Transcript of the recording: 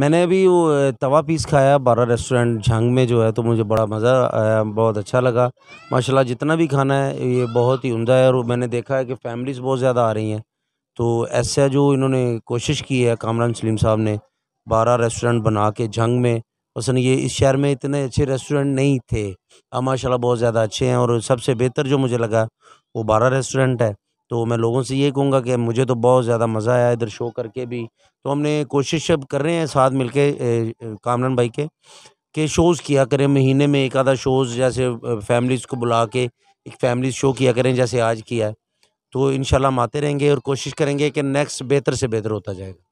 मैंने अभी वो तवा पीस खाया बारा रेस्टोरेंट झंग में जो है तो मुझे बड़ा मज़ा आया बहुत अच्छा लगा माशाल्लाह जितना भी खाना है ये बहुत ही उमदा है और मैंने देखा है कि फैमिलीज़ बहुत ज़्यादा आ रही हैं तो ऐसा जो इन्होंने कोशिश की है कामरान सलीम साहब ने बारह रेस्टोरेंट बना के झंग में वसन ये इस शहर में इतने अच्छे रेस्टोरेंट नहीं थे अब माशाल्लाह बहुत ज़्यादा अच्छे हैं और सबसे बेहतर जो मुझे लगा वो बारह रेस्टोरेंट है तो मैं लोगों से ये कहूँगा कि मुझे तो बहुत ज़्यादा मज़ा आया इधर शो करके भी तो हमने कोशिश अब कर रहे हैं साथ मिल के कामरान भाई के कि शोज़ किया करें महीने में एक आधा शोज़ जैसे फैमिलीज़ को बुला के एक फैमिली शो किया करें जैसे आज किया है तो इन हम आते रहेंगे और कोशिश करेंगे कि नेक्स्ट बेहतर से बेहतर होता जाएगा